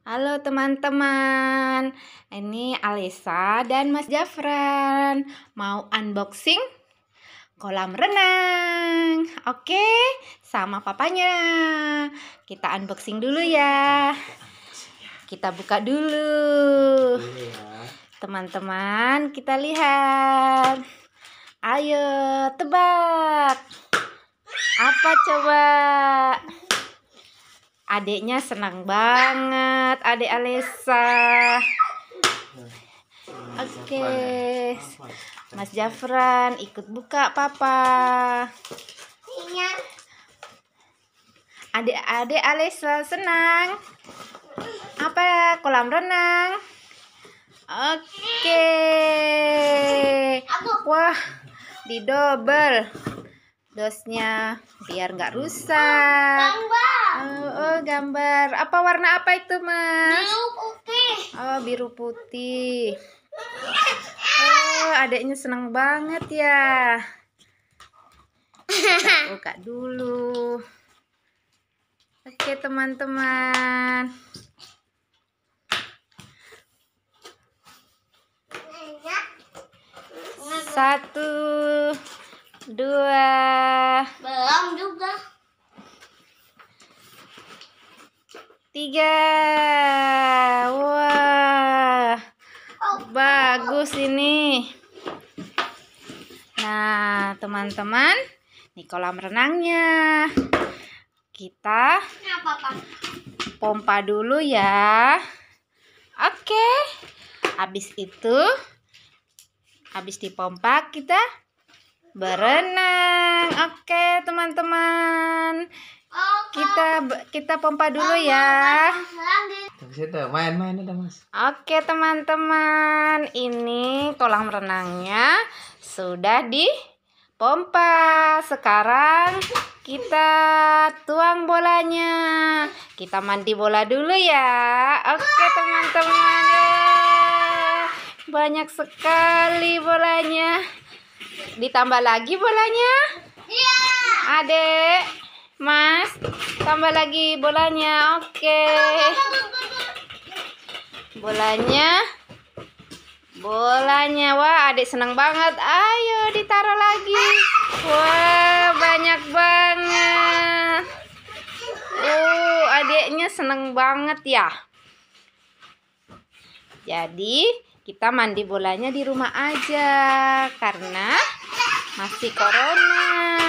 Halo teman-teman, ini Alisa dan Mas Jafran Mau unboxing kolam renang Oke, sama papanya Kita unboxing dulu ya Kita buka dulu ya. Teman-teman, kita lihat Ayo, tebak Apa coba? adeknya senang banget adek Alesa oke okay. Mas Jafran ikut buka papa adek-adek Alesa senang apa kolam renang oke okay. wah didobel dosnya biar nggak rusak Oh, oh, gambar. Apa warna apa itu, Mas? Biru putih. Oh, biru putih. Oh, adiknya senang banget ya. Kita buka dulu. Oke, teman-teman. Satu, dua, tiga wah bagus ini nah teman-teman ini kolam renangnya kita pompa dulu ya oke habis itu habis dipompa kita berenang oke teman-teman kita kita pompa dulu ya. main-main ada mas. Oke teman-teman, ini kolam renangnya sudah di pompa. Sekarang kita tuang bolanya. Kita mandi bola dulu ya. Oke teman-teman, banyak sekali bolanya. Ditambah lagi bolanya. Iya. Adek. Mas, tambah lagi bolanya. Oke. Bolanya. Bolanya. Wah, adik senang banget. Ayo ditaruh lagi. Wah, banyak banget. Uh, adiknya senang banget ya. Jadi, kita mandi bolanya di rumah aja karena masih corona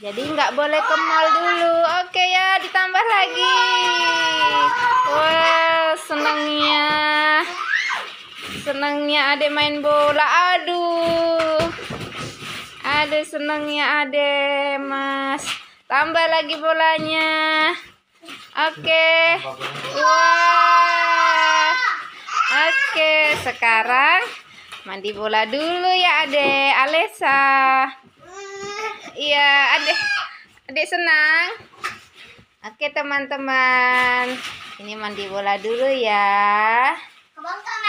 jadi nggak boleh ke mall dulu oke ya ditambah lagi wah senangnya senangnya ade main bola aduh aduh senangnya ade mas tambah lagi bolanya oke wah oke sekarang mandi bola dulu ya ade Alesa iya adik adik senang oke teman-teman ini mandi bola dulu ya Kebangkan.